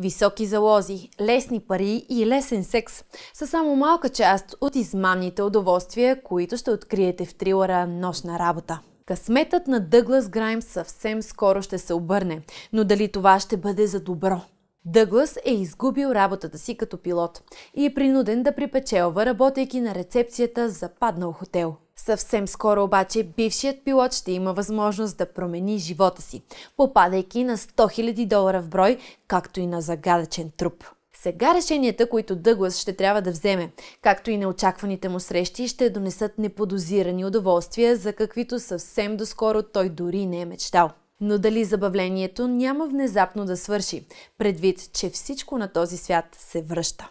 Високи залози, лесни пари и лесен секс са само малка част от измамните удоволствия, които ще откриете в трилъра «Нощна работа». Късметът на Дъглас Грайм съвсем скоро ще се обърне, но дали това ще бъде за добро – Дъглас е изгубил работата си като пилот и е принуден да припечелва, работейки на рецепцията за паднал хотел. Съвсем скоро обаче бившият пилот ще има възможност да промени живота си, попадайки на 100 000 долара в брой, както и на загадъчен труп. Сега решенията, които Дъглас ще трябва да вземе, както и неочакваните му срещи, ще донесат неподозирани удоволствия, за каквито съвсем доскоро той дори не е мечтал. Но дали забавлението няма внезапно да свърши, предвид, че всичко на този свят се връща.